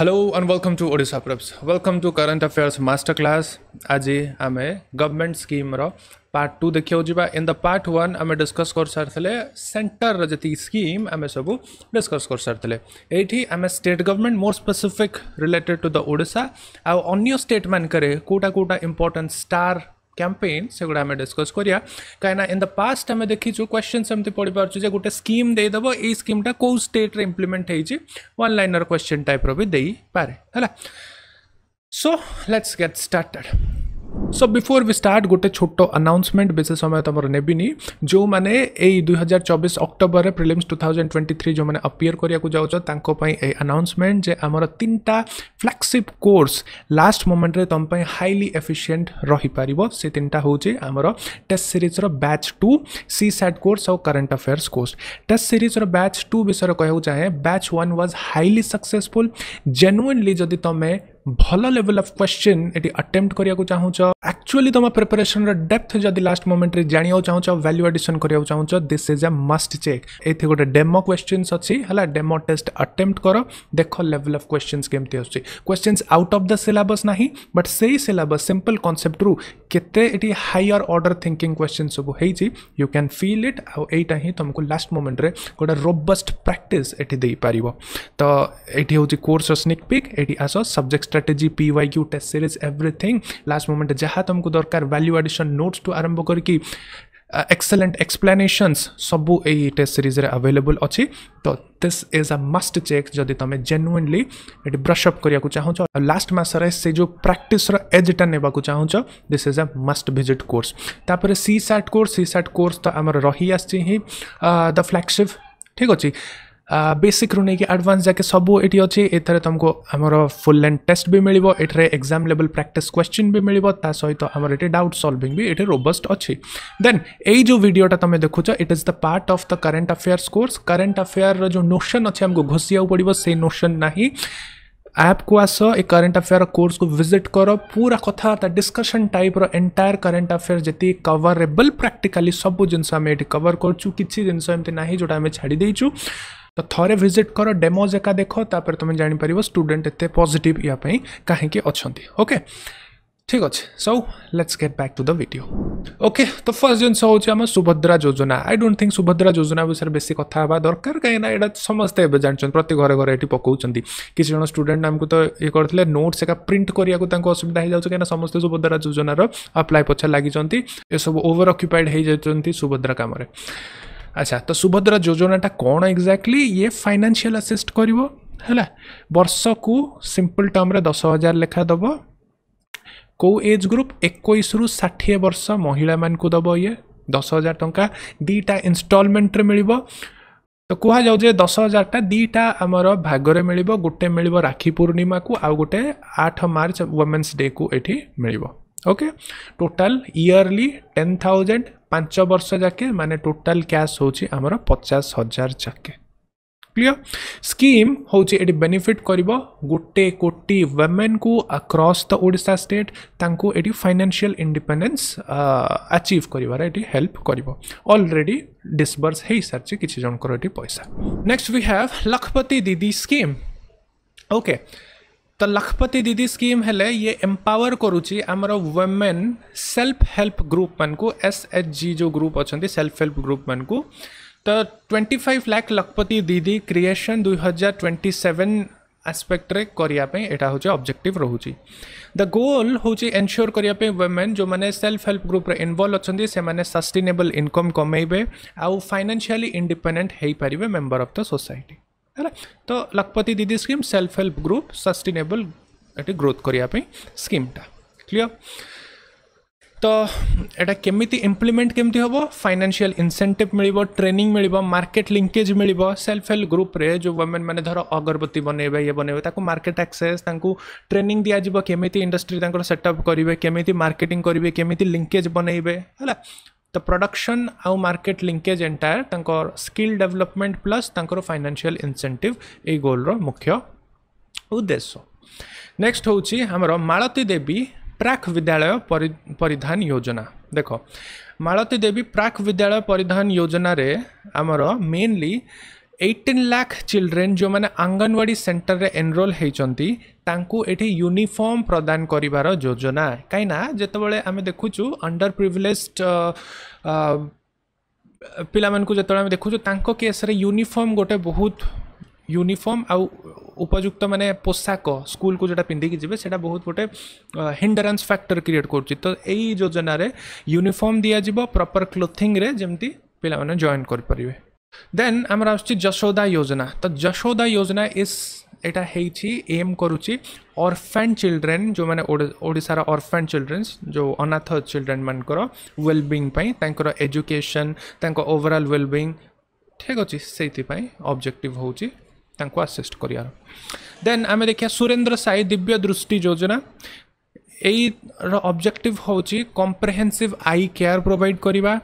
Hello and welcome to Odisha preps welcome to current affairs master class आज आम government scheme part two देखा जावा in the part one आम discuss कर सारी सेन्टर जी स्कीम आम सब डिस्कस कर सारी ये आम state government more specific related to the ओडा आउ अन्न स्टेट मानक कौटा कौटा इंपोर्टा स्टार कैंपेन से गुड़ा आम डिस्कस करा कहीं इन द पास्ट देखी देखीचु क्वेश्चन एमती पढ़ी पार्चे गोटे स्कीम देदेव स्कीम टा कौ स्टेट इम्प्लीमेंट होनलर क्वेश्चन टाइप्र भी दे पाए है so let's get started so before we start গোটে ছোট আনাউন্সমেন্ট বেশি সময় তোমার নেবিনি যে এই দুই হাজার চবিশ অক্টোবরের prelims two thousand twenty three যে আপিয়ার করা যাচ্ছ তাঁপাই এই আনাউন্সমেন্ট যে আমার তিনটা ফ্ল্যাগশিপ কোর্স লাস্ট মোমেন্টে তোমার হাইলি এফিসিয়েন্ট রহিপার সে তিনটা হচ্ছে আমার টেস্ট সিরিজর batch two C SAT course আউ কারেন্ট আফেয়ার্স কোর্স টেস্ট সিরিজর ব্যাচ টু বিষয়ে कहू चाहे batch one was highly successful genuinely जदि तुम्हें ଭଲ ଲେଭେଲ୍ ଅଫ୍ କ୍ୱେଶ୍ଚିନ୍ ଏଠି ଆଟେମ୍ପ୍ଟ କରିବାକୁ ଚାହୁଁଛ ଆକ୍ଚୁଆଲି ତୁମ ପ୍ରିପାରେସନ୍ର ଡେପ୍ଥ ଯଦି ଲାଷ୍ଟ ମୋମେଣ୍ଟରେ ଜାଣିବାକୁ ଚାହୁଁଛ ଭ୍ୟାଲ୍ୟୁ ଆଡିସନ୍ କରିବାକୁ ଚାହୁଁଛ this is a must check ଏଠି ଗୋଟେ ଡେମୋ କ୍ୱେଶ୍ଚିନ୍ସ ଅଛି ହେଲା ଡେମୋ ଟେଷ୍ଟ ଆଟେମ୍ପ୍ଟ କର ଦେଖ ଲେଭେଲ୍ ଅଫ୍ କ୍ୱେଶ୍ଚିନ୍ସ କେମିତି ଆସୁଛି questions out of the syllabus ନାହିଁ ବଟ୍ ସେଇ ସିଲାବସ୍ ସିମ୍ପଲ୍ କନସେପ୍ଟରୁ କେତେ ଏଠି ହାଇଅର୍ ଅର୍ଡର୍ ଥିଙ୍କିଂ କ୍ୱେଶ୍ଚିନ୍ ସବୁ ହେଇଛି ୟୁ କ୍ୟାନ୍ ଫିଲ୍ ଇଟ୍ ଆଉ ଏଇଟା ହିଁ ତୁମକୁ ଲାଷ୍ଟ ମୋମେଣ୍ଟରେ ଗୋଟେ ରୋବଷ୍ଟ ପ୍ରାକ୍ଟିସ୍ ଏଠି ଦେଇପାରିବ ତ ଏଠି ହେଉଛି କୋର୍ସର ସ୍ନିକ୍ ପିକ୍ ଏଠି ଆସ subject strategy P Y Q test series everything last moment जहाँ तुमको दरकार वैल्यू एडिशन नोट्स टू आरंभ करके एक्सलेंट एक्सप्लेनेसन्स सब यही टेस्ट सीरीज आवेलेबल अच्छी तो this is a must check जदि तुम जेन्युनली ब्रशअप को चाहो लास्ट मसर से जो प्राक्टर एजटा ने चाहो this is a must visit course C SAT course C SAT course तो आम रही आ द फ्लैगसीप ठीक अच्छे बेसिक रू नहीं आडभांस जाके सब ये अच्छे एथर तुमको आमर फुल लेंथ टेस्ट भी मिले ये एक्जाम लेवल प्राक्ट क्वेश्चन भी मिले सहित आमर ये डाउट सल्विंग भी ये रोबस्ट अच्छे देन यो भिडटा तुम देखु it is the part of the current affairs course current affair जो नोशन अच्छे आमको घोषा पड़ो से नोशन ना आप को आस ए करेन्ट अफेयर कोर्स को विजिट कर पूरा कथबार्ता डिस्कशन टाइप रटायर करेन्ट अफेयर जी कवरेबल प्राक्टिकाली सब जिन कवर करें जिनमें ना जो छाड़ देचुँ तो थे भिजिट कर डेमो जेका देख तापर तुम जापर स्टूडेंट एत पजिट या कहीं अच्छा ओके ठीक अच्छे so let's get back to the video okay तो फर्स्ट जिनस हूँ आम सुभद्रा योजना आई डोंट थिंक सुभद्रा योजना विषय में बेस कथा दरकार कहीं ना यहाँ जानते प्रति घर घरे पकाउं किसी जो स्टूडेंट आमको तो ये करते नोट्स एक प्रिंट कराया असुविधा हो जाए कहीं समस्ते सुभद्रा योजनार अप्लाई पचार लगे ये सब ओवर अक्युपाइड हो जाती सुभद्रा कम अच्छा तो सुभद्रा योजनाटा कौन एक्जाक्टली ये फाइनेंशियल असिस्ट कर बर्ष को सिंपल टर्म्रे दस हजार लेखादब कौ एज ग्रुप एक षाठी वर्ष महिला मानक दब ये दस हजार टाँह दीटा रे मिल तो कह जाऊ दस हजारटा दीटा भाग भागर मिल गोटे मिल राखी पूर्णिमा को आउ गोटे आठ मार्च वुमेन्स डे को ये मिल okay total yearly ten thousand पांच वर्ष जाके माने टोटल कैश हूँ आम पचास हजार जाके क्लियर स्कीम हूँ ये बेनिफिट कर गोटे कोटी वेमेन को अक्रस द ओडा स्टेट ताकि फाइनेंशियल इंडिपेंडेंस अचीव करार ये हेल्प करलरेडी डिस्बर्स हो सारी किसी जनकर पैसा नेक्स्ट वी हाव लखपति दीदी स्कीम ओके okay. तो लखपति दीदी स्कीम है ये एम्पावर करुच्ची वेमेन सेल्फ हेल्प ग्रुप मान को एस एच जी जो ग्रुप अच्छा सेल्फ हेल्प ग्रुप मन को तो ट्वेंटी फाइव लाख लखपति दीदी क्रिएशन दुई हजार ट्वेंटी सेवेन आसपेक्ट करने अब्जेक्टिव रोच द गोल हूँ एनश्योर करने वेमेन जो मैंने सेल्फ हेल्प ग्रुप इनवल्व अच्छा से मैंने सस्टेनेबल इनकम कमेबे आउ फाइनेसी इंडिपेडेन्ट हो पारे मेम्बर अफ द सोसाइटी है तो Lakhpati Didi scheme self help group sustainable sustainable growth करने स्कीमटा क्लियर तो यहाँ केमी इम्प्लीमेंट के हम फाइनेंशियल इनसेंटिव मिल ट्रेनिंग मिल मार्केट लिंकेज मिल सेल्फ हेल्प ग्रुप रे जो वमेन मैंने धर अगरबत्ती बन ये बनैबे मार्केट एक्सेस ट्रेनिंग दिजाव केमी इंडस्ट्री सेटअप करेंगे केमी मार्केटिंग करेंगे केमी लिंकेज बनैबे है the production ଆଉ market linkage entire ତାଙ୍କର skill development plus ତାଙ୍କର financial incentive ଏଇ ଗୋଲ୍ର ମୁଖ୍ୟ ଉଦ୍ଦେଶ୍ୟ ନେକ୍ସଟ ହେଉଛି ଆମର ମାଳତୀ ଦେବୀ ପ୍ରାକ୍ ବିଦ୍ୟାଳୟ ପରିଧାନ ଯୋଜନା ଦେଖ ମାଳତୀ ଦେବୀ ପ୍ରାକ୍ ବିଦ୍ୟାଳୟ ପରିଧାନ ଯୋଜନାରେ ଆମର ମେନଲି एटीन लाख चिल्ड्रेन जो मैंने आंगनवाड़ी सेंटर रे एनरोल होती एटी यूनिफॉर्म प्रदान करार योजना कहीं जिते आम देखुचु अंडर प्रिविलेज ପିଲାମାନଙ୍କୁ ଯେତେବେଳେ ଆମେ ଦେଖୁଛୁ ତାଙ୍କ କେସ୍ରେ ୟୁନିଫର୍ମ ଗୋଟେ ବହୁତ ୟୁନିଫର୍ମ ଆଉ ଉପଯୁକ୍ତ ମାନେ ପୋଷାକ ସ୍କୁଲକୁ ଯେଉଁଟା ପିନ୍ଧିକି ଯିବେ ସେଇଟା ବହୁତ ଗୋଟେ ହିଣ୍ଡରାନ୍ସ ଫ୍ୟାକ୍ଟର କ୍ରିଏଟ୍ କରୁଛି ତ ଏଇ ଯୋଜନାରେ ୟୁନିଫର୍ମ ଦିଆଯିବ ପ୍ରପର୍ କ୍ଲୋଥିଂରେ ଯେମିତି ପିଲାମାନେ ଜଏନ୍ କରିପାରିବେ Then Amarashti Jashoda Yojana. The Jashoda Yojana is এটা ହେଇଛି ଏମ୍ କରୁଛି ଅର୍ଫାନ୍ ଚିଲଡ୍ରେନ୍ ଯେଉଁମାନେ ଓଡ଼ିଶାର ଅର୍ଫାନ୍ ଚିଲଡ୍ରେନ୍ସ ଯେଉଁ ଅନାଥ ଚିଲଡ୍ରେନ୍ ମାନଙ୍କର ୱେଲବିଂ ପାଇଁ ତାଙ୍କର ଏଜୁକେସନ୍ ତାଙ୍କ ଓଭରାଲ୍ ୱେଲବିଂ ଠିକ୍ ଅଛି ସେଇଥିପାଇଁ ଅବଜେକ୍ଟିଭ୍ ହେଉଛି ତାଙ୍କୁ ଆସିଷ୍ଟ କରିବାର ଦେନ୍ ଆମେ ଦେଖିବା ସୁରେନ୍ଦ୍ର ସାଇ ଦିବ୍ୟ ଦୃଷ୍ଟି ଯୋଜନା यही अब्जेक्टिव हूँ कंप्रेहेनसीव आई केयर प्रोवैड करवा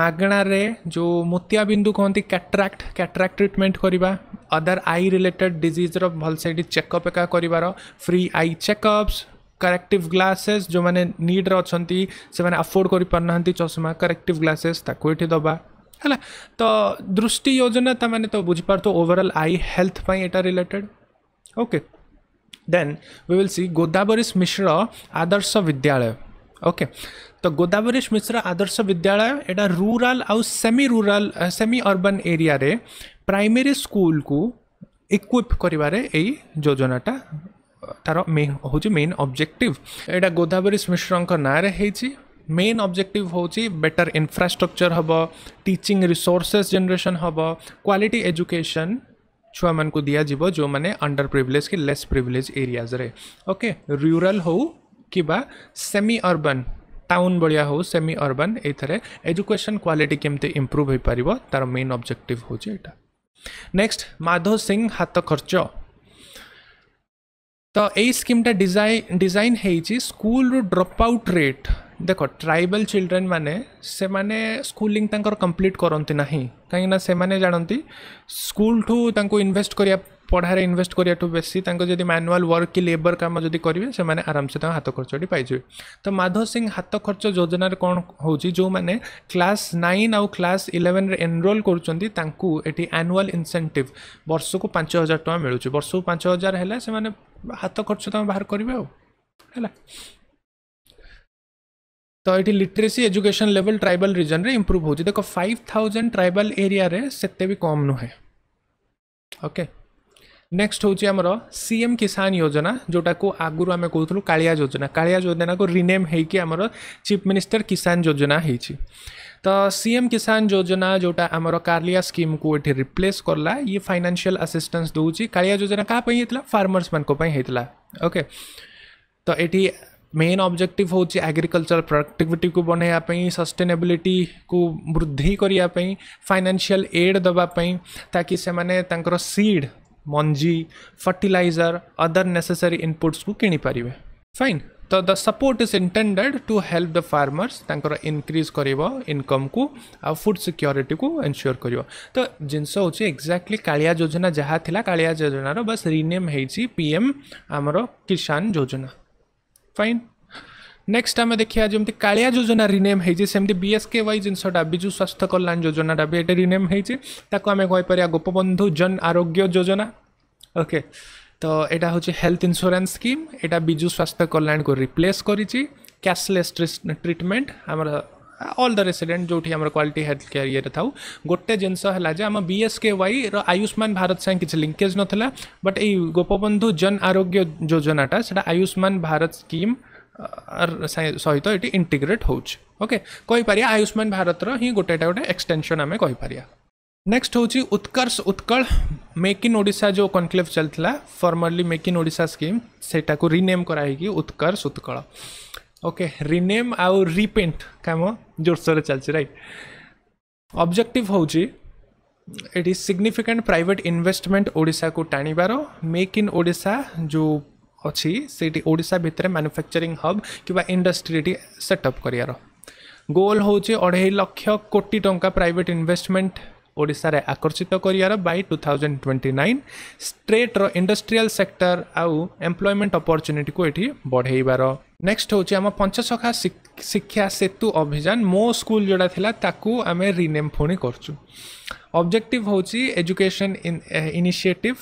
मगणारे जो मोतियाबिंदु कहते कैट्राक्ट कैट्राक्ट ट्रिटमेंट करवा अदर आई रिलेटेड डिजिज्र भल से चेकअप एका कर free eye checkups corrective glasses जो मैंने निड्र अच्छा से मैंने अफोर्ड कर पार ना चशमा करेक्ट ग्लासेस ये दबा है तो दृष्टि योजना तो मैंने तो बुझीपार ओवरऑल आई हेल्थ पर related okay okay. Then we will see Godavari Mishra Adarsh Vidyalaya okay तो गोदावरीश मिश्र आदर्श विद्यालय एटा रूराल आउ semi rural semi urban area रे प्राइमरी स्कूल को इक्विप करिवारे एई योजनाटा तार मेन हूँ मेन ऑब्जेक्टिव एटा गोदावरीश मिश्र ना रे मेन अब्जेक्टिव हूँ बेटर इनफ्रास्ट्रक्चर हम टीचिंग रिसोर्सेस जनरेशन हम क्वालिटी एजुकेशन छुआ मानक दिजिव जो मैंने अंडर प्रिभिलेज कि less privilege areas okay rural हो कि सेमी अर्बन टाउन भाया हो सेमी अर्बन ये एजुकेशन क्वालिटी केमती इम्प्रूव हो पार तार मेन अब्जेक्टिव हूँ यहाँ नेक्स्ट माधव सिंह हाथ खर्च तो यही स्कीमटा डिजाइन डिजाइन रु ड्रप आउट रेट ଦେଖ ଟ୍ରାଇବାଲ୍ ଚିଲଡ୍ରେନ୍ ମାନେ ସେମାନେ ସ୍କୁଲିଂ ତାଙ୍କର କମ୍ପ୍ଲିଟ୍ କରନ୍ତି ନାହିଁ କାହିଁକିନା ସେମାନେ ଜାଣନ୍ତି ସ୍କୁଲଠୁ ତାଙ୍କୁ ଇନଭେଷ୍ଟ କରିବା ପଢ଼ାରେ ଇନଭେଷ୍ଟ କରିବାଠୁ ବେଶୀ ତାଙ୍କ ଯଦି ମାନୁଆଲ୍ ୱାର୍କ କି ଲେବର୍ କାମ ଯଦି କରିବେ ସେମାନେ ଆରାମସେ ତାଙ୍କ ହାତ ଖର୍ଚ୍ଚଟି ପାଇଯିବେ ତ ମାଧବ ସିଂ ହାତ ଖର୍ଚ୍ଚ ଯୋଜନାରେ କ'ଣ ହେଉଛି ଯେଉଁମାନେ କ୍ଲାସ୍ ନାଇନ୍ ଆଉ କ୍ଲାସ୍ ଇଲେଭେନ୍ରେ ଏନରୋଲ୍ କରୁଛନ୍ତି ତାଙ୍କୁ ଏଠି ଆନୁଆଲ୍ ଇନସେଣ୍ଟିଭ୍ ବର୍ଷକୁ ପାଞ୍ଚ ହଜାର ଟଙ୍କା ମିଳୁଛି ବର୍ଷକୁ ପାଞ୍ଚ ହଜାର ହେଲେ ସେମାନେ ହାତ ଖର୍ଚ୍ଚ ତାଙ୍କ ବାହାର କରିବେ ଆଉ ହେଲା तो ये literacy education level tribal region रे इम्प्रूव हो देख फाइव थाउजेंड ट्राइबल एरिया से कम नुह ओके नेक्स्ट हूँ आम सी एम किसान योजना जोटा को आगुरी आम कहूँ कालिया योजना कालिया योजना को रिनेम हो चिफ मिनिस्टर किसान योजना हो तो सीएम किसान योजना जोटा आम कालिया स्कीम को ये रिप्लेस कला ये फाइनेंशियल असिस्टेंस दूसरी कालिया योजना क्या होता फार्मर्स मैं होता ओके तो ये मेन ऑब्जेक्टिव हूँ एग्रिकल्चर प्रोडक्टिविटी को बनैप सस्टेनेबिलिटी को वृद्धि करने फाइनेंशियल एड दवापी ताकि से सीड मंजी फर्टिलाइजर अदर नेसेसरी इनपुट्स को किपर फाइन तो the support is intended to help the farmers increase कर इनकम को आ फुड सिक्योरीटी को एनश्योर कर तो जिनस हूँ एक्जाक्टली काोजना जहाँ थी कालिया योजना बस रिनेम हो आमर किसान योजना ଫାଇନ୍ ନେକ୍ସଟ ଆମେ ଦେଖିବା ଯେମିତି କାଳିଆ ଯୋଜନା ରିନେମ୍ ହେଇଛି ସେମିତି ବିଏସ୍କେ ୱାଇ ଜିନିଷଟା ବିଜୁ ସ୍ୱାସ୍ଥ୍ୟ କଲ୍ୟାଣ ଯୋଜନାଟା ବି ଏଇଟା ରିନେମ୍ ହେଇଛି ତାକୁ ଆମେ କହିପାରିବା ଗୋପବନ୍ଧୁ ଜନ ଆରୋଗ୍ୟ ଯୋଜନା ଓକେ ତ ଏଇଟା ହେଉଛି ହେଲ୍ଥ ଇନ୍ସୁରାନ୍ସ ସ୍କିମ୍ ଏଇଟା ବିଜୁ ସ୍ୱାସ୍ଥ୍ୟ କଲ୍ୟାଣକୁ ରିପ୍ଲେସ୍ କରିଛି କ୍ୟାସଲେସ୍ ଟ୍ରିଟମେଣ୍ଟ ଆମର ଅଲ୍ ଦ ରେସିଡେଣ୍ଟ ଯେଉଁଠି ଆମର କ୍ୱାଲିଟି ହେଲ୍ଥ କେୟାର ଇଏରେ ଥାଉ ଗୋଟେ ଜିନିଷ ହେଲା ଯେ ଆମ ବିଏସ୍କେ ୱାଇର ଆୟୁଷ୍ମାନ ଭାରତ ସାଙ୍ଗେ କିଛି ଲିଙ୍କେଜ୍ ନଥିଲା ବଟ୍ ଏଇ ଗୋପବନ୍ଧୁ ଜନ ଆରୋଗ୍ୟ ଯୋଜନାଟା ସେଇଟା ଆୟୁଷ୍ମାନ ଭାରତ ସ୍କିମ୍ ସହିତ ଏଠି ଇଣ୍ଟିଗ୍ରେଟ୍ ହେଉଛି ଓକେ କହିପାରିବା ଆୟୁଷ୍ମାନ ଭାରତର ହିଁ ଗୋଟେ ଏଇଟା ଗୋଟେ ଏକ୍ସଟେନସନ୍ ଆମେ କହିପାରିବା ନେକ୍ସଟ ହେଉଛି ଉତ୍କର୍ଷ ଉତ୍କଳ ମେକ୍ ଇନ୍ ଓଡ଼ିଶା ଯେଉଁ କନକ୍ଲେଭ୍ ଚାଲିଥିଲା formerly make in Odisha scheme ସେଇଟାକୁ ରିନେମ୍ କରାହେଇକି ଉତ୍କର୍ଷ ଉତ୍କଳ ओके रिनेम आउ रिपेन्ट कम जोरसोर चलती रईट अब्जेक्टिव हूँ ये सिग्निफिकेंट प्राइट इनभेस्टमेंट ओडा को टाणवार मेक इन ओडा जो अच्छी ओडा भितर मानुफैक्चरिंग हब कि इंडस्ट्री सेटअप गोल हूँ अढ़े लक्ष कोटी टाइम प्राइट इनभेस्टमेंट ଓଡ଼ିଶାରେ ଆକର୍ଷିତ କରିବାର by two thousand twenty nine ଷ୍ଟେଟ୍ର ଇଣ୍ଡଷ୍ଟ୍ରିଆଲ ସେକ୍ଟର ଆଉ ଏମ୍ପ୍ଲୟମେଣ୍ଟ ଅପରଚ୍ୟୁନିଟିକୁ ଏଠି ବଢ଼େଇବାର ନେକ୍ସଟ ହେଉଛି ଆମ ପଞ୍ଚସଖା ଶିକ୍ଷା ସେତୁ ଅଭିଯାନ ମୋ ସ୍କୁଲ ଯେଉଁଟା ଥିଲା ତାକୁ ଆମେ ରିନେମ୍ ପୁଣି କରୁଛୁ ऑब्जेक्टिव हूँ एजुकेशन इनिशिएटिव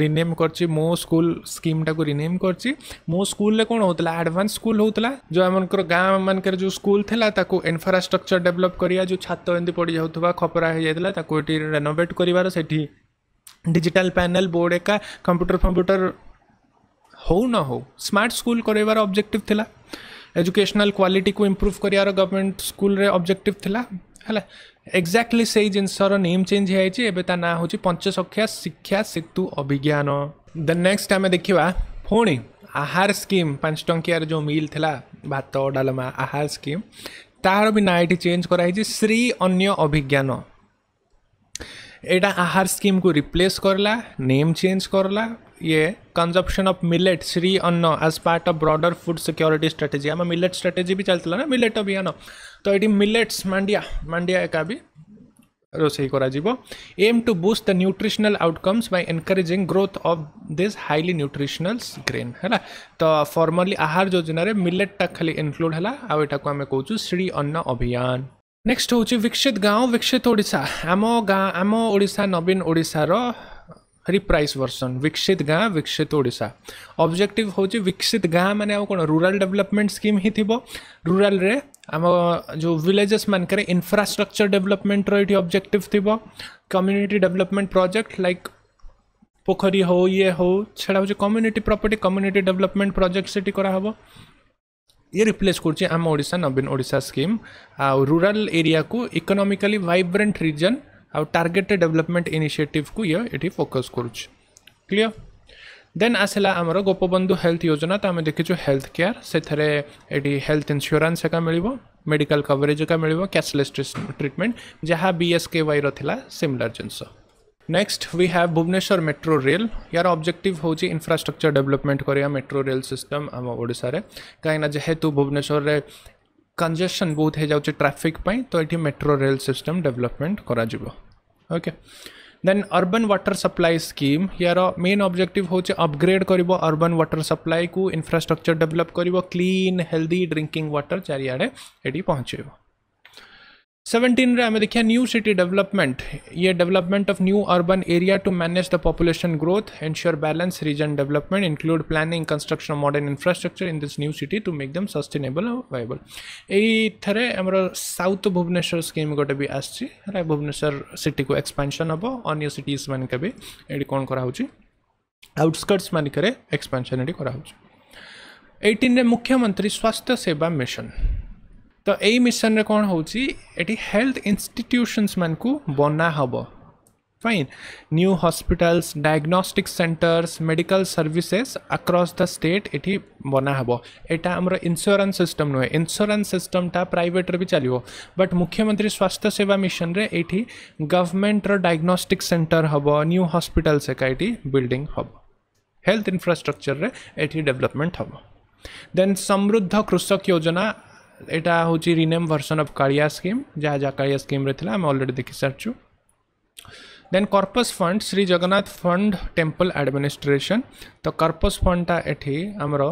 रिनेम कर मो स्कूल स्कीम टाक रिनेम कर मो स्कूल में कौन होता आडभांस स्कूल होता जो एम गाँव मानक जो स्कूल था इनफ्रास्ट्रक्चर डेवलप करा जो छात एम पड़ जा खपरा हो जाता रेनोवेट करार से डिजिटल पैनल बोर्ड एका कंप्यूटर फंप्यूटर हो न हो स्मार्ट स्कूल करेबार ऑब्जेक्टिव थिला एजुकेशनल क्वालिटी को इम्प्रूव कर गवर्नमेंट स्कूल रे ऑब्जेक्टिव थिला है एक्जाक्टली से जिनसर नेम चेंज होता ना हो पंचसख्या शिक्षा सेतु अभिज्ञान दे नेक्स्ट आम देखा पी आहार स्कीम पांच टिया जो मिल था भात डालमा आहार स्कीम तार भी ना ये चेंज कराई श्री अन्य अभिज्ञान यहाँ आहार स्कीम को रिप्लेस करला नेम चेंज करला ये consumption of millet Shri Anna as part of broader food security strategy आम मिलेट स्ट्राटेजी भी चलता ना मिलेट अभियान तो ये मिलेट्स मांडिया मांडिया एका भी रोसे aim to boost the nutritional outcomes by encouraging growth of this highly nutritional grain है तो फर्मली आहार योजन मिलेटा खाली इनक्लूड है आम कौच श्री अन्न अभियान नेक्स्ट हूँ विकसित गाँव विकसित ओडा आम गाँ आम ओडा नवीन ओडार रिप्राइज वर्सन विकसित गाँ विकसित ओडा अब्जेक्टिव हूँ विकसित गाँ मैंने कौन रूराल डेभलपमेंट स्कीम ही थी रूराल आम जो विलेजेस मान के इनफ्रास्ट्रक्चर डेवलपमेंट ये ऑब्जेक्टिव थी कम्युनिटी डेवलपमेंट प्रोजेक्ट लाइक पोखरी हो ये हो सेटा हूँ community property community development project सेटी कराहब ये रिप्लेस कर आम ओडा नवीन ओडा स्कीम आ रूराल एरिया को इकोनॉमिकली वाइब्रेंट रिजन आ टारगेटेड डेवलपमेंट इनिशिएटिव को ये ये फोकस करुच क्लीयर देन आसला आमर गोपबंधु हेल्थ योजना तो आम देखीचु हेल्थ केयर से हेल्थ इन्सुरांस एका मिल मेडिकल कवरेज एका मिल कैशले ट्रीटमेंट जहाँ बी एस वाई रहा सिमिलर जिनस next we have Bhubaneswar metro rail यार ऑब्जेक्टिव हूँ इनफ्रास्ट्रक्चर डेवलपमेंट करा मेट्रो रेल सिस्टम आम ओडा कहीं जेहेतु भुवनेश्वर में कंजेसन बहुत हो जाए ट्राफिक तो ये मेट्रो रेल सिस्टम डेवलपमेंट करके okay. Then urban water supply scheme यार मेन अब्जेक्टिव हूँ अपग्रेड कर अर्बन वाटर सप्लाई को इनफ्रास्ट्रक्चर डेवलप कर क्लीन हेल्दी ड्रिंकिंग वाटर चारिड़े ये पहुँचेब 17 रे हमें देखिए न्यू सिटी डेवलपमेंट ये development of new urban area to manage the population growth ensure balance region development include planning construction modern infrastructure in this new city to make them sustainable viable यही आमर south Bhubaneswar scheme गोटे भी आसी Bhubaneswar city को एक्सपेनसन हम अन्य cities मानक भी कौन कर आउटस्कर्ट्स मानक एक्सपेनसन ये करा मुख्यमंत्री स्वास्थ्य सेवा मिशन ତ ଏଇ ମିଶନରେ କ'ଣ ହେଉଛି ଏଠି ହେଲ୍ଥ ଇନଷ୍ଟିଟ୍ୟୁସନ୍ସମାନଙ୍କୁ ବନାହେବ fine new hospitals diagnostic centres medical services across the state ଏଠି ବନାହେବ ଏଇଟା ଆମର ଇନ୍ସ୍ୟୁରାନ୍ସ ସିଷ୍ଟମ୍ ନୁହେଁ ଇନ୍ସ୍ୟୁରାନ୍ସ ସିଷ୍ଟମ୍ଟା ପ୍ରାଇଭେଟ୍ରେ ବି ଚାଲିବ ବଟ୍ ମୁଖ୍ୟମନ୍ତ୍ରୀ ସ୍ୱାସ୍ଥ୍ୟ ସେବା ମିଶନରେ ଏଇଠି ଗଭର୍ଣ୍ଣମେଣ୍ଟର ଡାୟଗ୍ନୋଷ୍ଟିକ୍ ସେଣ୍ଟର ହେବ ନ୍ୟୁ ହସ୍ପିଟାଲ୍ସ ଏକା ଏଠି ବିଲ୍ଡିଂ ହେବ ହେଲ୍ଥ ଇନଫ୍ରାଷ୍ଟ୍ରକ୍ଚରରେ ଏଠି ଡେଭଲପମେଣ୍ଟ ହେବ ଦେନ୍ ସମୃଦ୍ଧ କୃଷକ ଯୋଜନା এটা হুচি rename version of Kalia scheme যা যা কালিয়া স্কিম রে থিলা আমি অলরেডি দেখি সার্চু then corpus fund Shri Jagannath fund temple administration তো কর্পাস ফান্ডটা এঠে আমরো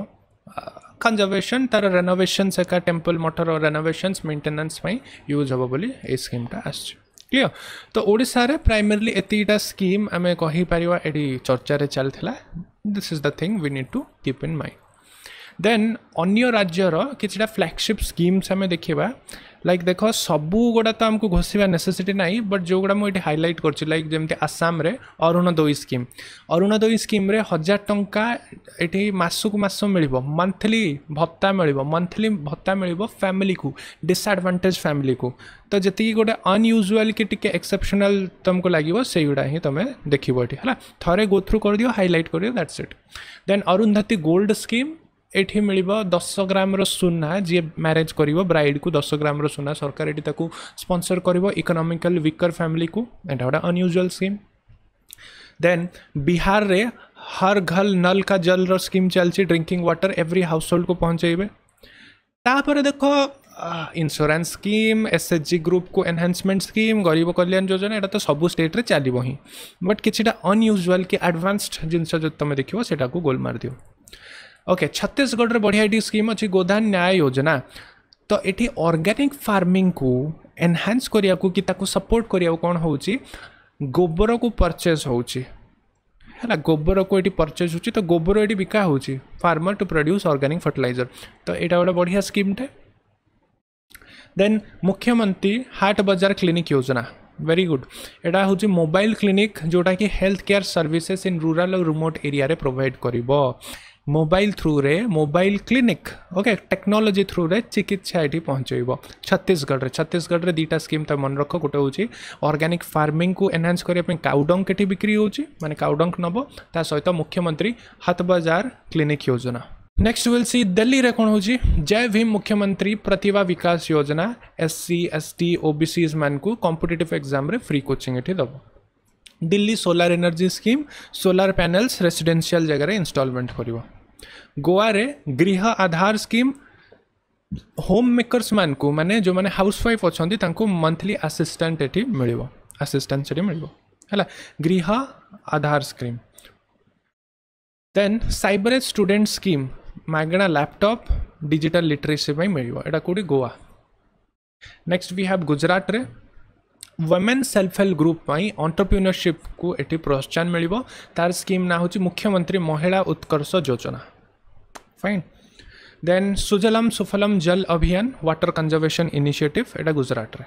কনজারভেশন তার রেনোভেশনস একা টেম্পল মটর রেনোভেশনস মেইনটেনেন্স ময় ইউজ হব বলি এই স্কিমটা আছে ক্লিয়ার তো ওড়িশা রে প্রাইমারিলি এতিটা স্কিম আমি কই পারিবা এডি চর্চারে চল থিলা this is the thing we need to keep in mind then अन्य राज्यर कि फ्लैगसीप स्कीम्स आम देखा लाइक देख सबूगढ़ तो आमको घोषा नेसेसीटी ना बट जो गुड़ा मुझे हाइलाइट कर लाइक जमी आसाम अरुणोदय स्कीम अरुणोदय स्कीम्रे हजार टाँचा ये मसक मस मिल मंथली भत्ता मिल मंथली भत्ता मिल फैमिली को डिसएडभांटेज फैमिली को तो जी गोटे अनयूजुआल कि टी एक्सेप्सनाल तुमको लगे से गुड़ा ही तुम देखो देखे थे गो थ्रू कर दि हाइलाइट कर दिव that's it then Arundhati gold scheme ये मिल दस ग्राम रुना जी म्यारेज कर ब्राइड को दस ग्राम रुना सरकार ये स्पन्सर कर इकोनोमिकल विकर फैमिली को एट गोटे अनयूजुआल स्कीम देन बिहार रे हर घर नल का जल स्कीम चलती drinking water every household को पहुँचे तापर देख insurance scheme S H G group को एनहांसमेंट स्कीम गरीब कल्याण योजना यहाँ तो सब स्टेट चलो ही बट किसी अनयुजुआल कि आडभांसड जिनस तुम देखो देखा को गोल मार दिव ओके छत्तीसगढ़ बढ़िया ये स्कीम अच्छी गोदान न्याय योजना तो ये अर्गानिक फार्मिंग को एनहांस करने को कि सपोर्ट करने को कौन हो गोबर को परचेज होगा गोबर को ये परचेज हो तो गोबर ये बिका हो farmer to produce organic fertilizer तो यहाँ गोटे बढ़िया स्कीमटे देन मुख्यमंत्री हार्ट बजार क्लिनिक योजना वेरी गुड एटा हूँ मोबाइल क्लिनिक जोटा कि health care services in rural और रिमोट एरिया प्रोभाइड कर मोबाइल थ्रू रे mobile clinic okay technology through रे चिकित्सा ये पहुंचे छत्तीसगढ़ में छत्तीसगढ़ में दुटा स्कीम तुम मन रख गोटे हूँ अर्गानिक फार्मिंग को एनहांस करने काउडंग के बिक्री होने काउडंग नब ता सहित मुख्यमंत्री हाथ बजार क्लिनिक योजना नेक्स्ट विल सी दिल्ली में कौन हो जय भीम मुख्यमंत्री प्रतिभा विकास योजना S C S T O B C मान को कंपिटेट एक्जाम फ्री कोचिंग ये दब Delhi solar energy scheme solar panels residential जगह इनस्टलमेंट कर गोवा रे गृह आधार स्कीम होम मेकर्स मान को माने जो माने हाउस वाइफ अच्छा मंथली असिस्टेंट एटी मिल असिस्टेंट एटी मिल है Griha Aadhaar scheme then cyber student scheme मागणा लैपटप डिजिटल लिटरेसी मिल कौटी Goa next we have Gujarat women self help group entrepreneurship को ये प्रोत्साहन मिल तार स्कीम ना हूँ मुख्यमंत्री महिला उत्कर्ष योजना फाइन देन सुजलम सुफलम जल अभियान वाटर कंजर्वेशन इनिशिएटिव एटा गुजरात रे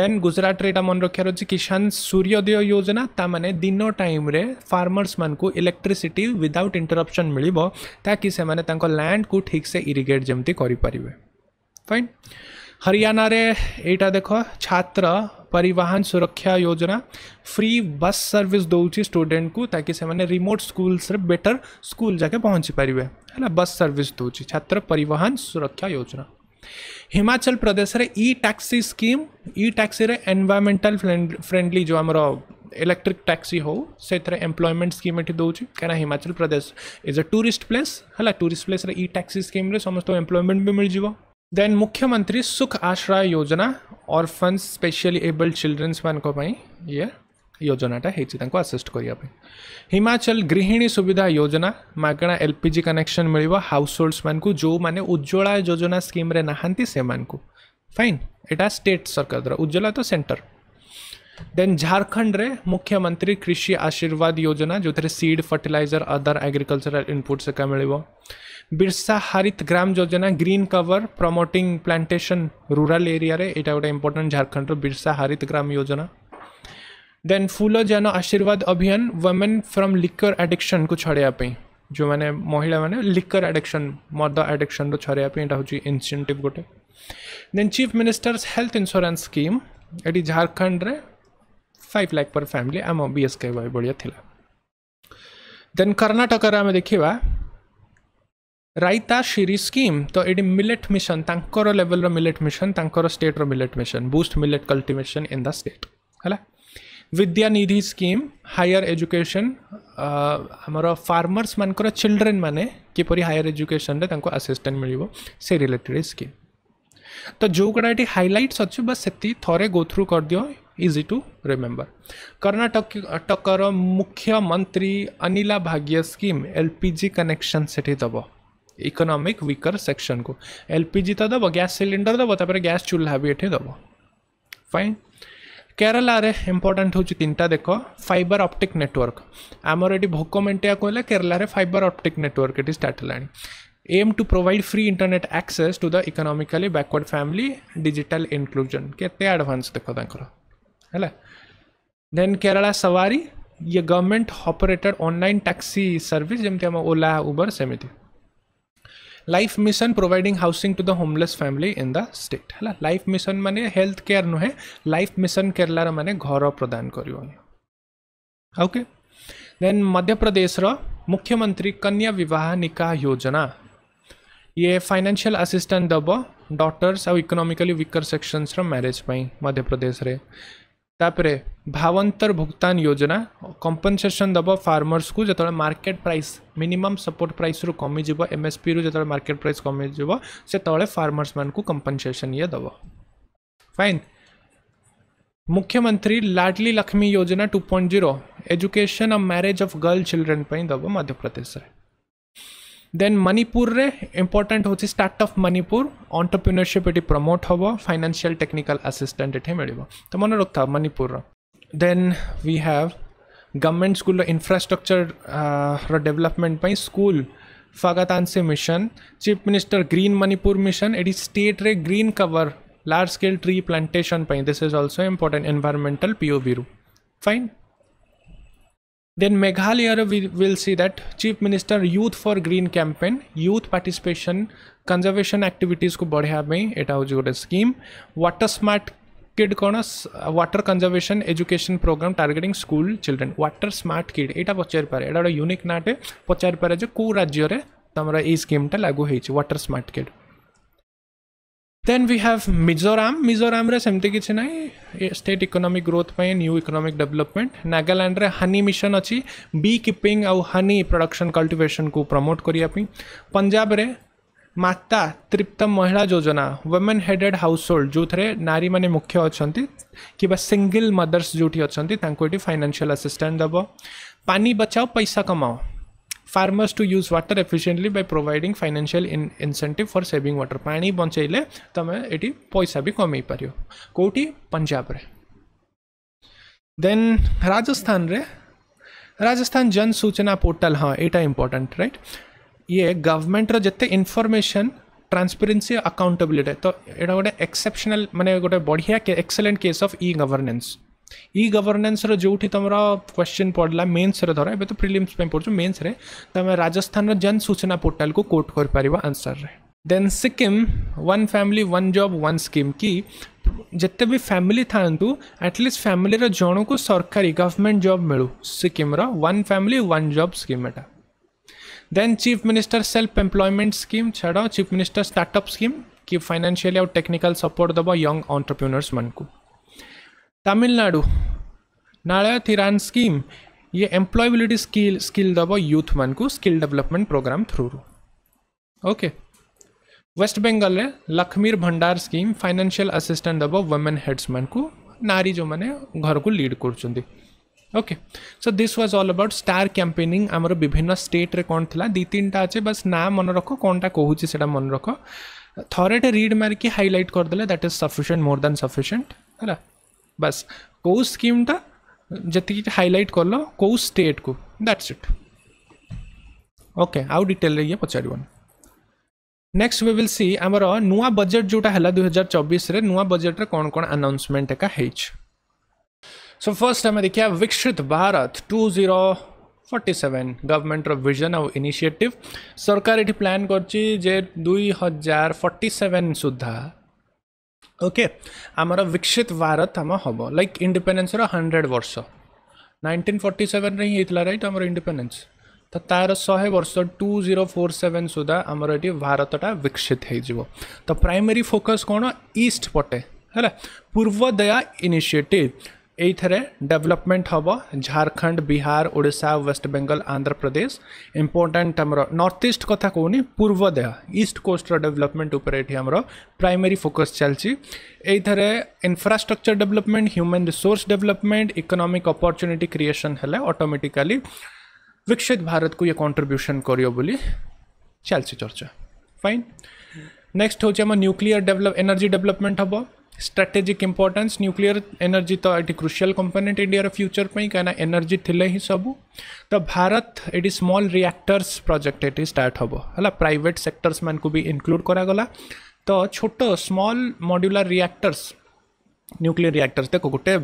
देन गुजरात रे मन रखियार अच्छे किसान सूर्योदय योजना तमें दिन टाइम रे फार्मर्स मान को इलेक्ट्रिसिटी विदाउट इंटरप्शन मिले ताकि लैंड को ठीक से इरीगेट जमी करें फाइन हरियाणा रे एटा देख छात्र परिवहन सुरक्षा योजना फ्री बस सर्विस दौर स्टूडेंट को ताकि से रिमोट स्कूल से बेटर स्कूल जाके पहुंची पारे है बस सर्विस दौर छात्र परिवहन सुरक्षा योजना हिमाचल प्रदेश रे e taxi scheme e taxi रे एनवायरमेंटल फ्रेंडली जो आम इलेक्ट्रिक टैक्सी हो से एम्प्लॉयमेंट स्कीम एटी दौर कहीं Himachal Pradesh is a tourist place है टूरीस्ट प्लेस रे ई टैक्सी स्कीम रे समस्त एम्प्लयमेंट भी मिल जाव देन मुख्यमंत्री सुख आश्रय योजना और फंड स्पेशली एबल चिल्ड्रेन्स मानक ये योजनाटा हो असीस्ट करने हिमाचल गृहिणी सुविधा योजना मगणा एल जि कनेक्शन मिल हाउस होल्डस को जो मैंने उज्ज्वला योजना स्कीम्रे नाकू फाइन एटा स्टेट सरकार उज्ज्वला तो सेन्टर देन झारखंड रे मुख्यमंत्री कृषि आशीर्वाद योजना जो थे seed fertilizer other agricultural input सका मिल बिरसा हरित ग्राम योजना green cover promoting plantation rural area रे एटा गोटे इंपोर्टां झारखंड बिरसा हरित ग्राम योजना देन फूल जन आशीर्वाद अभियान वुमेन फ्रम लिकर आडिक्शन को छड़ापी जो मैंने महिला मैंने लिकर आडिक्शन मद आडिक्शन रु छड़ापी हूँ इनसेटिव गोटे then chief minister's health insurance scheme ये झारखंड रे फाइव लाख पर फैमिली आम बीएसके बढ़िया थिला देन कर्नाटक आम देखा रईता ସିରି ସ୍କିମ୍ तो ये मिलेट ମିଶନ୍ तर ଲେଭେଲ୍ର मिलेट ମିଶନ୍ तर state millet mission boost millet cultivation in the state है विद्यानिधि स्कीम हायर एजुकेशन आमर फार्मर्स मानक चिलड्रेन मैंने किप हायर एजुकेशन आसीस्टांट मिल से रिलेटेड स्कीम तो जो गुड़ा ये हाइलाइट्स अच्छे बस से थे गो थ्रू कर दियो इजी टू रिमेम्बर कर्णाटकर मुख्यमंत्री Anila Bhagya scheme L P G connection से दब इकोनोमिक विकर सेक्शन को एलपीजी तो दब गैस सिलिंडर दबो तापर गैस चूल्हा भी ये दब फाइन केरला रे हूँ तीन तीनटा देखो फाइबर ऑप्टिक नेटवर्क आमर एटी भोकमेंटिया कहला केरल में फाइबर ऑप्टिक नेटवर्क ये स्टार्ट लानी aim to provide free internet access to the economically backward family digital inclusion केते एडवांस देखो तांकर हैला देन केरला सवारी ये government operated online taxi service जमी ओला उबर सेमिति life mission providing housing to the homeless family in the state है life mission मैंने health care नुहे लाइफ मिशन केरलार मैंने घर प्रदान ओके देन मध्य प्रदेश मुख्यमंत्री कन्या विवाह निकाह योजना ये फाइनेंशियल असिस्टेंट दबो डॉटर्स आउ इकोनॉमिकली वीकर सेक्शंस रो मध्य प्रदेश रे तापर भावंतर भुगतान योजना कंपनसेसन दब फार्मर्स को जो market price minimum support price रु कमिज एम एसपी रु जो मार्केट प्राइस कमिज से फार्मर्स मान को कंपनसेसन ये दब फाइन मुख्यमंत्री लाडली लक्ष्मी योजना two point zero education a marriage of girl children दब मध्यप्रदेश में देन मणिपुर इंपोर्टाट हूँ स्टार्टअप मणिपुर अंटरप्रिनरसीप ये प्रमोट हम फाइनेंशियल टेक्निकाल आसीस्टाट ये मिल तो मन रखा Manipur then we have government school infrastructure development school फागातांसे mission chief minister green Manipur mission ये स्टेट रे green cover large scale tree plantation this is also important environmental पीओबी fine then Meghalaya we will see that Chief Minister Youth for Green campaign, youth participation, conservation activities को बढ़ाई एटा हूँ गोटे scheme water smart kid कौन water conservation education programme targeting school children water smart kid यहाँ पचार पारे यहाँ गोटे यूनिक नाटे पचार पारे जो कौ राज्य तुम ये स्कीमटा लागू हो water smart kid then we have Mizoram Mizoram सेमती किसी ना स्टेट इकोनॉमिक ग्रोथ पे न्यू इकोनॉमिक डेवलपमेंट नागालैंड रे हनी मिशन अच्छी बी किपिंग आउ हनी प्रोडक्शन कल्टिवेशन को प्रमोट करने पंजाब रे माता तृप्त महिला योजना वुमेन हेडेड हाउस होल्ड जो थे नारी मैंने मुख्य अच्छा कि सिंगल मदर्स जो अच्छा फाइनेसियाल आसीस्टाट दब पानी बचाओ पैसा कमाओ farmers to use water efficiently by providing financial incentive for से व्टर पा बचेले तुम ये पैसा भी कमे पार कौटी पंजाब रे देन राजस्थान रे राजस्थान जन सूचना पोर्टाल हाँ यहाँ इम्पोर्टाट रईट ये गवर्नमेंट रे इनफर्मेसन ट्रांसपेरेन्सी अकाउंटेबिलिटी तो यहाँ गोटे एक्सेपसनाल मैंने गोटे बढ़िया excellent case of e governance e ಗವರ್ನೆನ್ಸ್ರ ଯେଉଁଠି ତମର କ୍ୱେଶ୍ଚିନ୍ ପଡ଼ିଲା ମେନ୍ସରେ ଧର ଏବେ ତ ପ୍ରିଲିମ୍ସ ପାଇଁ ପଢ଼ୁଛୁ ମେନ୍ସରେ ତମେ ରାଜସ୍ଥାନର ଜନ ସୂଚନା ପୋର୍ଟାଲକୁ କୋଟ୍ କରିପାରିବ ଆନ୍ସର୍ରେ then Sikkim one family one job one scheme କି ଯେତେ ବି ଫ୍ୟାମିଲି ଥାଆନ୍ତୁ ଆଟଲିଷ୍ଟ ଫ୍ୟାମିଲିର ଜଣକୁ ସରକାରୀ ଗଭର୍ଣ୍ଣମେଣ୍ଟ ଜବ୍ ମିଳୁ ସିକିମ୍ର one family one job scheme ଏଟା then chief minister self employment scheme ଛାଡ଼ ଚିଫ୍ ମିନିଷ୍ଟର ଷ୍ଟାର୍ଟଅପ୍ ସ୍କିମ୍ କି ଫାଇନାନ୍ସିଆଲି ଆଉ ଟେକ୍ନିକାଲ ସପୋର୍ଟ ଦେବ ୟଙ୍ଗ ଅଣ୍ଟରପ୍ରିନର୍ସ ମାନଙ୍କୁ तमिलनाडु नारायण थिरान स्कीम ये एम्प्लॉयबिलिटी स्किल स्किल दब यूथ मान को स्किल डेवलपमेंट प्रोग्राम थ्रू रू ओके वेस्ट बेंगल रे लखमीर भंडार स्कीम फाइनेंशियल असिस्टेंट दब वुमेन हेड्स मान को नारी जो मैंने घर को लीड कर okay so this was all about स्टार कैंपेनिंग आमर विभिन्न स्टेट रे कौन थिला दी तीन टा अच्छे बस ना मन रख कौनटा कहूची सेटा मन रख थरेटे रीड मारिकी हाइलाइट करदे that is sufficient more than sufficient है बस कौ स्कीमटा जी हाइलाइट कल कौ स्टेट को दैट्स इट ओके आउ डिटेल ये पचार नेक्स्ट वी विल सी आमर नुआ बजेट जोटा है दुई हजार चबिश बजेट कौन कौन आनाउन्समेंट एका सो फर्स्ट आम देखिया विकसित Bharat two zero forty seven government region आउ इनिशिएटिव सरकार ये प्लान कर दुई हजार फर्टी सेवेन सुधा ओके आमर विकसित भारत आम हम लाइक इंडिपेडेन्स हंड्रेड वर्ष नाइनटीन फोर्टी सेवेन रही रईट आम इंडिपेडेन्स तो तार शहे वर्ष टू जीरो फोर सेवेन सुधा आमर ये भारतटा विकसित हो तो प्राइमरी फोकस कौन ईस्ट पटे है पूर्वोदया इनिशिएटिव ये डेवलपमेंट हम झारखंड बिहार ओडा वेस्ट बेंगल आंध्र प्रदेश इम्पोर्टाट आम नर्थ ईस्ट कथ कौनी पूर्वदेह ईस्ट कोस्टर डेवलपमेंट उपर प्राइमरी फोकस चलती ये infrastructure development human resource development economic opportunity creation automatically विकसित भारत को ये कंट्रीब्यूशन कंट्रब्यूसन कर चर्चा फाइन नेक्स्ट हूँ न्यूक्लियर डेवलप एनर्जी डेवलपमेंट हम स्ट्राटेजिक इंपॉर्टेंस न्यूक्लियर एनर्जी तो ये क्रुशियाल कंपोनेंट इंडिया फ्यूचर पर कारण एनर्जी थे ही सब तो भारत ये स्मल रिएक्टर्स प्रोजेक्ट ये स्टार्ट हम है प्राइट सेक्टर्स मान को भी इनक्लूड करागला तो छोट small modular reactors nuclear reactors देख गोटे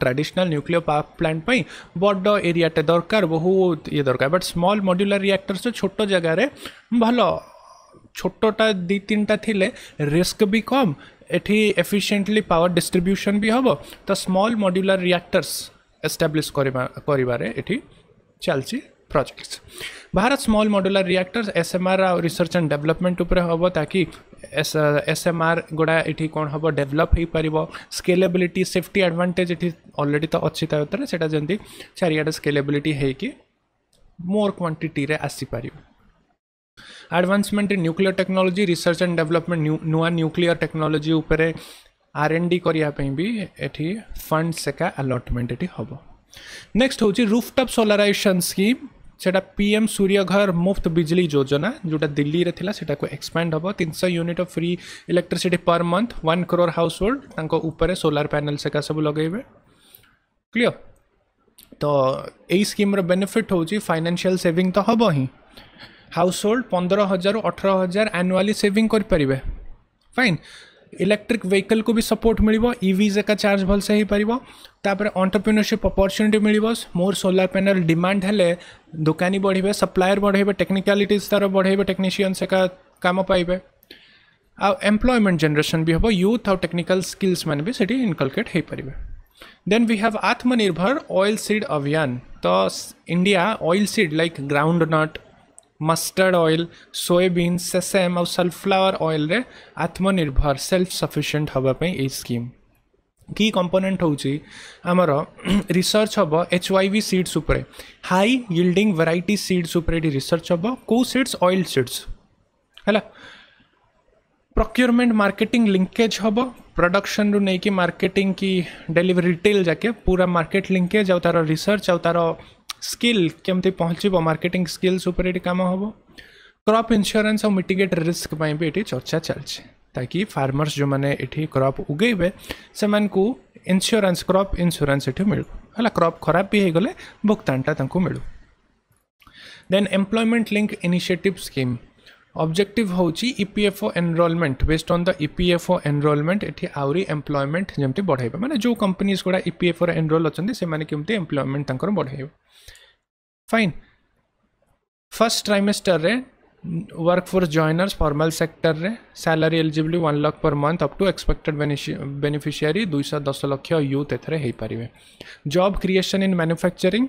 ट्राडिशनाल न्यूक्लियर पावर प्लांट पर बड़ एरिया दरकार बहुत ये दरकार बट स्म मड्यूलार रिएक्टर्स छोट जगार भल छोटा दु तीन टाइम रिस्क भी कम एटी एफिशिएंटली पावर डिस्ट्रीब्यूशन भी हम तो स्मल मॉड्यूलर रिएक्टर्स एस्टाब्लीश कर चलती projects Bharat small modular reactors SMR आ रिसर्च एंड डेवलपमेंट उपर हम ताकि एस एम आर गुड़ा ये कौन हम डेवलप हो पार स्केलेबिलिटी सेफ्टी एडवांटेज ये अलरेडी तो अच्छी तरह से चारिड़े स्केलेबिलिटी हो मोर क्वांटिटी आसी advancement in nuclear technology research and development ନୂଆ ନ୍ୟୁକ୍ଲିୟର ଟେକ୍ନୋଲୋଜି ଉପରେ ଆର୍ ଏନ୍ ଡି କରିବା ପାଇଁ ବି ଏଠି ଫଣ୍ଡ ସେକା ଆଲଟମେଣ୍ଟ ଏଠି ହେବ ନେକ୍ସଟ ହେଉଛି ରୁଫଟପ୍ ସୋଲାରାଇଜେସନ୍ ସ୍କିମ୍ ସେଇଟା ପି ଏମ୍ ସୂର୍ଯ୍ୟଘର ମୁଫ୍ତ ବିଜଲି ଯୋଜନା ଯେଉଁଟା ଦିଲ୍ଲୀରେ ଥିଲା ସେଟାକୁ ଏକ୍ସପାଣ୍ଡ ହେବ ତିନିଶହ unit of free electricity per month one crore household ତାଙ୍କ ଉପରେ ସୋଲାର ପ୍ୟାନେଲ୍ ସେକା ସବୁ ଲଗାଇବେ କ୍ଲିଅର ତ ଏଇ ସ୍କିମ୍ର ବେନିଫିଟ୍ ହେଉଛି ଫାଇନାନ୍ସିଆଲ ସେଭିଂ ତ ହେବ ହିଁ हाउस होल्ड पंद्रह हजार अठर हजार आनुआली सेविंग करेंगे फाइन इलेक्ट्रिक व्हीकल को भी सपोर्ट मिल इज एक चार्ज भलसे हो पार तापर अंटरप्रिनरशिप अपरच्युनिटी मिल मोर सोलार पैनल डिमांड हेले दुकानी बढ़े सप्लायर बढ़े टेक्निकालीटीज तर बढ़े टेक्नीसीयस एक काम पाइबे आउ एम्प्लयमेंट जेनेसन भी हम यूथ आउ टेक्निकल स्किल्स मैंने भी सीट इनकलकेट हो पारे देन वी हाव आत्मनिर्भर ऑयल सीड अभियान तो India oil seed like groundnut mustard oil soybean sesame और सनफ्लावर ऑयल रे आत्मनिर्भर सेल्फ सफिसीयंट हाँपी ये स्कीम कि कंपोनेंट हूँ आमर रिसर्च हम H Y V seeds high yielding variety भेर सीड्स रिसर्च हम कौ सीड्स ऑयल सीड्स है प्रक्योरमेंट मार्केटिंग लिंकेज हम प्रडक्शन रू नहीं कि मार्केटिंग की डेलीवरी रिटेल जाके पूरा मार्केट लिंकेज आ रिसर्च आ स्किल केमती पहुँच मार्केटिंग स्किल्स काम हम क्रप इन्स्योरेन्स और मिटिगेट रिस्क भी ये चर्चा चलती ताकि फार्मर्स जो मैंने ये क्रप उगेबे से इन्स्योरेन्स क्रप इन्स्योरेन्स ये मिलू है क्रप खराब भी होगले भुगतानटा मिलू then employment link initiative scheme objective हूँ EPFO enrolment based on the EPFO enrolment ये आउरी एम्प्लयमेंट जमी बढ़ाइबे मैंने जो कंपनीज गुड़ा ईपीएफओ एनरोल अच्छे से मैंने एम्प्लयमेंट बढ़ाइबे फाइन फर्स्ट ट्राइमेस्टर में work force joiners formal sector में salary eligibility one lakh per month up to expected beneficiary दुई दस लक्ष यूथ एथेर हो पारे job creation in manufacturing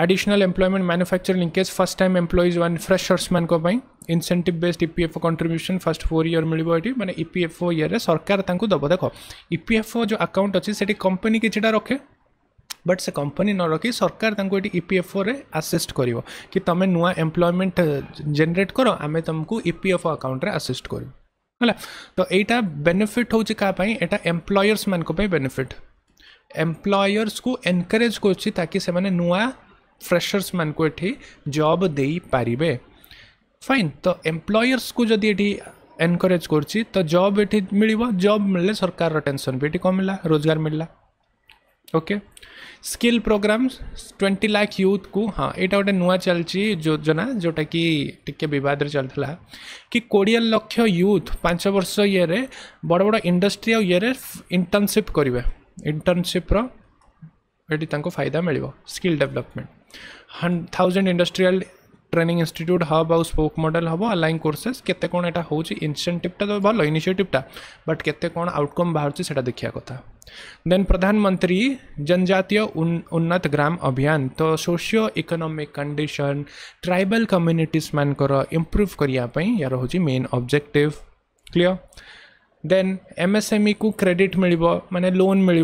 additional employment manufacture linkage first time employees one freshers मैं incentive based EPFO contribution first four year मिले मैंने इपीएफओ इयर सरकार दब देख इपीएफओ जो आकाउंट अच्छी से कंपनी किसी रखे बट से कंपनी न रखी सरकार इपीएफओ रे आसीस्ट कर कि तुम्हें नुआ एम्प्लयमेंट जेनेट कर आम तुमको इपीएफओ आकाउंट आसीस्ट कर तो यहाँ बेनिफिट हूँ क्यापाई एटा एम्प्लयर्स मानी बेनिफिट एम्प्लयर्स को एनकरेज करूँ ताकि नुआ फ्रेशर्स मानक जब दे पारे फाइन तो एम्प्लयर्स को जदि ये एनकरेज कर तो जब ये मिल जब मिलने सरकार टेनसन भी ये कमला रोजगार मिलला okay skill programme twenty lakh youth को हाँ यहाँ गोटे नुआ चलती योजना जो जोटा कि टी बद चलता कि कोड़े लक्ष यूथ पांच वर्ष ईर बड़ बड़ इंडस्ट्री आयर इंटर्नसीप करेंगे इंटर्नसीप्र ये फायदा मिल skill development thousand industrial training institute hub आउ स्पोक मडेल हम अनलाइन कोर्सेस केत इनसेटिवटा तो भल इनिसीयटिवटा बट के कौन आउटकम बाहर से देखा कथा देन प्रधानमंत्री जनजातीय उन्नत ग्राम अभियान तो socio economic condition tribal communities मानक इम्प्रूव करने यार हूँ main objective clear then M S M E को क्रेडिट मिल माने लोन मिल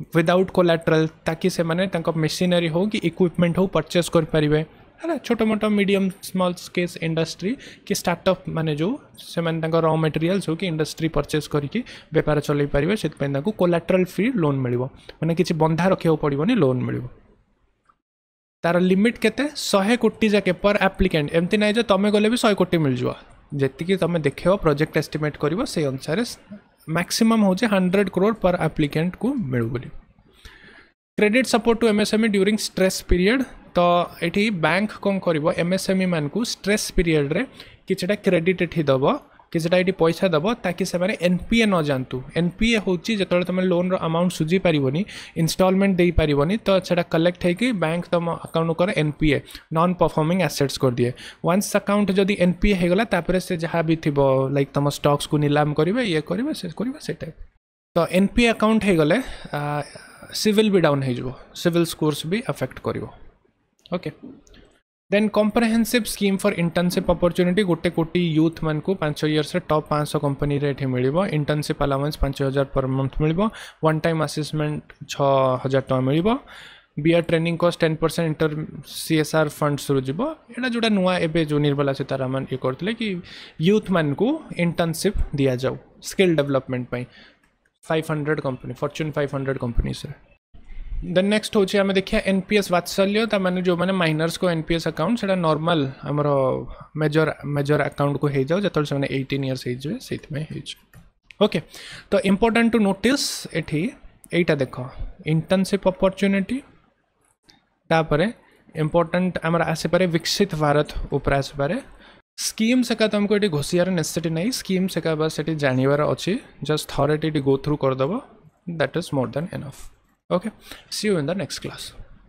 ୱିଦାଉଟ୍ କୋଲାଟ୍ରାଲ୍ ତାକି ସେମାନେ ତାଙ୍କ ମେସିନାରୀ ହେଉ କି ଇକ୍ୱିପମେଣ୍ଟ ହେଉ ପରଚେସ୍ କରିପାରିବେ ହେଲା ଛୋଟ ମୋଟ ମିଡ଼ିୟମ୍ ସ୍ମଲ୍ ସ୍କେଚ୍ ଇଣ୍ଡଷ୍ଟ୍ରି କି ଷ୍ଟାର୍ଟଅପ୍ ମାନେ ଯେଉଁ ସେମାନେ ତାଙ୍କ ର ମେଟେରିଆଲ୍ସ ହେଉ କି ଇଣ୍ଡଷ୍ଟ୍ରି ପରଚେସ୍ କରିକି ବେପାର ଚଲେଇ ପାରିବେ ସେଥିପାଇଁ ତାଙ୍କୁ କୋଲାଟ୍ରାଲ୍ ଫ୍ରି ଲୋନ୍ ମିଳିବ ମାନେ କିଛି ବନ୍ଧା ରଖିବାକୁ ପଡ଼ିବନି ଲୋନ୍ ମିଳିବ ତାର ଲିମିଟ୍ କେତେ ଶହେ କୋଟି ଯାକେ ପର୍ ଆପ୍ଲିକାଣ୍ଟ ଏମିତି ନାହିଁ ଯେ ତୁମେ ଗଲେ ବି ଶହେ କୋଟି ମିଳିଯିବ ଯେତିକି ତୁମେ ଦେଖେଇବ ପ୍ରୋଜେକ୍ଟ ଏଷ୍ଟିମେଟ୍ କରିବ ସେଇ ଅନୁସାରେ मैक्सिमम हो जाए हंड्रेड करोड़ पर एप्लीकेंट को मिलू बोली credit support to MSME during stress period तो ये बैंक कौन कर एमएसएमई को स्ट्रेस पीरियड में किटा क्रेडिट इटी दब तो कि सेटा ये पैसा दब ताकि एनपीए न जातु एनपीए हूँ जो तुम लोन रमाउंट सुझि नहीं इनस्टलमेंट दे पार नहीं तो से कलेक्ट हो बैंक तुम आकाउंट कर एनपीए नन परफर्मिंग एसेट्स कर दिए वन्स आकाउंट जदि एनपीए होगा से जहाँ भी थी लाइक तुम स्टक्स को निलाम करे ये करेंगे कर तो एनपीए आकाउंट हो गले सिविल भी डाउन हो सिविल स्कोर्स भी अफेक्ट करके okay. Then comprehensive scheme for internship opportunity गोटे कोटी यूथ मन पांच इयर्स टप पांच सौ कंपनी रेट ही इंटर्नशिप अलाउंस पांच हजार पर मन्थ मिल वन टाइम असेसमेंट छः हजार टाँग मिल बीआर ट्रेनिंग कस्ट टेन परसेंट इंटर सी एस आर फंड्स एट जो नुआ एवं जो निर्मला सीतारामन ये करते कि यूथ मान को इंटर्नशिप दि जाऊ skill development five hundred company Fortune five hundred companies then next हूँ आम देखिया एनपीएस वात्सल्य मैंने जो मैंने माइनर्स को एनपीएस अकाउंट से नर्माल आम मेजर मेजर आकाउंट को हो जाओ जो एटीन इयर्स होके तो इम्पोर्टा टू नोट ये देख इंटर्नसीप अपर्चुनिटी तापर इम्पोर्टाट आम आसपा विकसित भारत उपर आसपा स्कीम से तुमको ये घोषार नेसेसीटी नहीं स्कीम से जानवर अच्छी जस्ट थर ये गो थ्रू करदेव that is more than enough okay see you in the next class